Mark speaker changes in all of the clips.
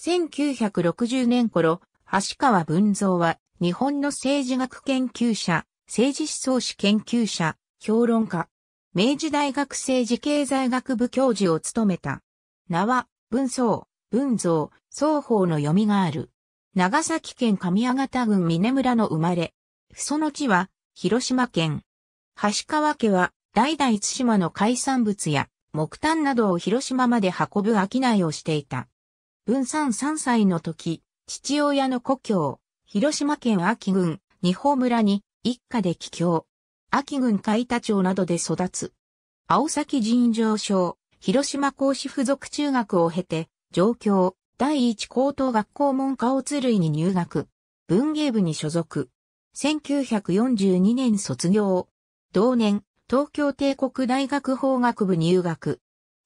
Speaker 1: 1960年頃、橋川文蔵は日本の政治学研究者、政治思想史研究者、評論家、明治大学政治経済学部教授を務めた。名は、文宗、文蔵、双方の読みがある。長崎県上屋形郡峰村の生まれ。その地は、広島県。橋川家は、代々津島の海産物や木炭などを広島まで運ぶ商いをしていた。分散3歳の時、父親の故郷、広島県安岐郡、二保村に一家で帰郷。安岐郡海田町などで育つ。青崎尋常小、広島公子附属中学を経て、上京、第一高等学校門科を鶴類に入学。文芸部に所属。1942年卒業。同年、東京帝国大学法学部入学。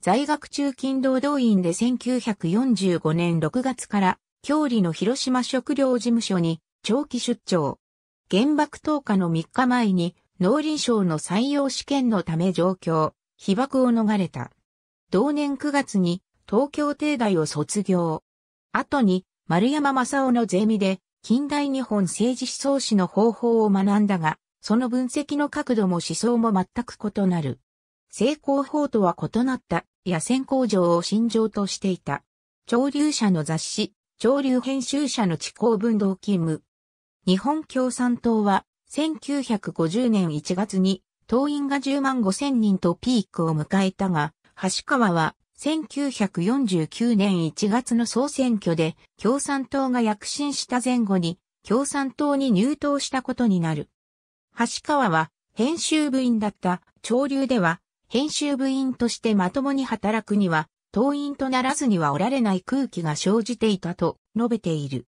Speaker 1: 在学中勤労動員で1945年6月から、郷里の広島食糧事務所に長期出張。原爆投下の3日前に農林省の採用試験のため上京、被爆を逃れた。同年9月に東京帝大を卒業。後に丸山正夫のゼミで近代日本政治思想史の方法を学んだが、その分析の角度も思想も全く異なる。成功法とは異なった野戦工場を信条としていた。潮流社の雑誌、潮流編集者の地公分道勤務。日本共産党は1950年1月に党員が10万5千人とピークを迎えたが、橋川は1949年1月の総選挙で共産党が躍進した前後に共産党に入党したことになる。橋川は編集部員だった潮流では編集部員としてまともに働くには、党員とならずにはおられない空気が生じていたと述べている。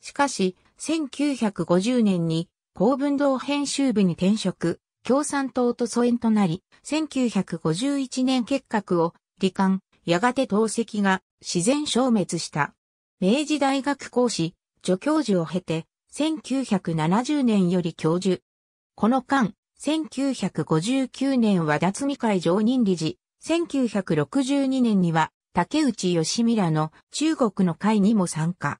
Speaker 1: しかし、1950年に公文堂編集部に転職、共産党と疎遠となり、1951年結核を罹患、やがて党籍が自然消滅した。明治大学講師、助教授を経て、1970年より教授。この間、1959年は脱未会常任理事、1962年には竹内義美らの中国の会にも参加。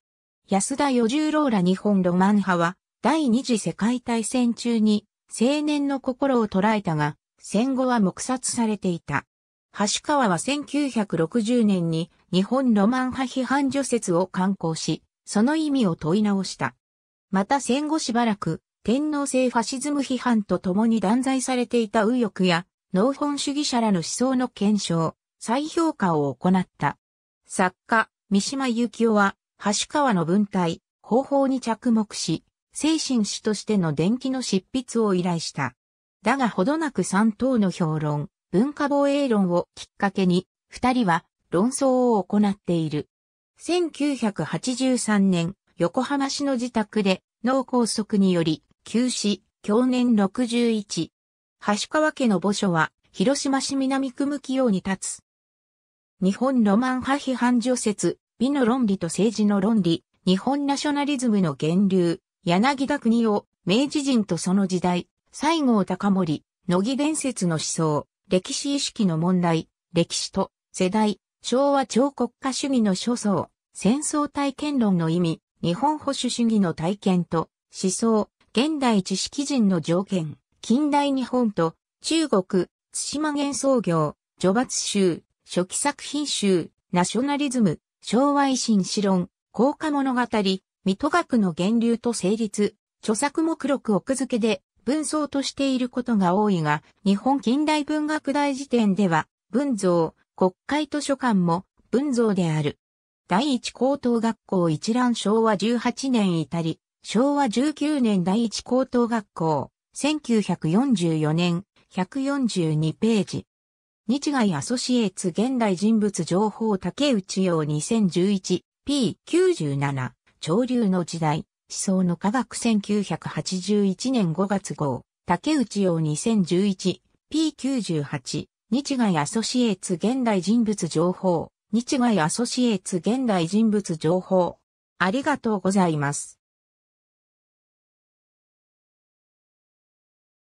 Speaker 1: 安田与十郎ら日本ロマン派は第二次世界大戦中に青年の心を捉えたが、戦後は黙殺されていた。橋川は1960年に日本ロマン派批判除説を刊行し、その意味を問い直した。また戦後しばらく天皇制ファシズム批判と共に断罪されていた右翼や、農本主義者らの思想の検証、再評価を行った。作家、三島由紀夫は、橋川の文体、方法に着目し、精神史としての伝記の執筆を依頼した。だがほどなく三党の評論、文化防衛論をきっかけに、二人は論争を行っている。1983年、横浜市の自宅で脳梗塞により旧市、去年61。橋川家の墓所は、広島市南区向きように立つ。日本ロマン派批判除説、美の論理と政治の論理、日本ナショナリズムの源流、柳田国を、明治人とその時代、西郷隆盛、乃木伝説の思想、歴史意識の問題、歴史と世代、昭和超国家主義の諸相、戦争体験論の意味、日本保守主義の体験と思想、現代知識人の条件、近代日本と、中国、津島幻想業、序抜集、初期作品集、ナショナリズム、昭和維新史論、効果物語、水戸学の源流と成立、著作目録奥付けで文章としていることが多いが、日本近代文学大辞典では、文像、国会図書館も文蔵である。第一高等学校一覧昭和18年至り、昭和19年第一高等学校、1944年、142ページ。日外アソシエーツ現代人物情報竹内洋 2011p97 潮流の時代思想の科学1981年5月号竹内洋 2011p98 日外アソシエーツ現代人物情報日外アソシエーツ現代人物情報ありがとうございます。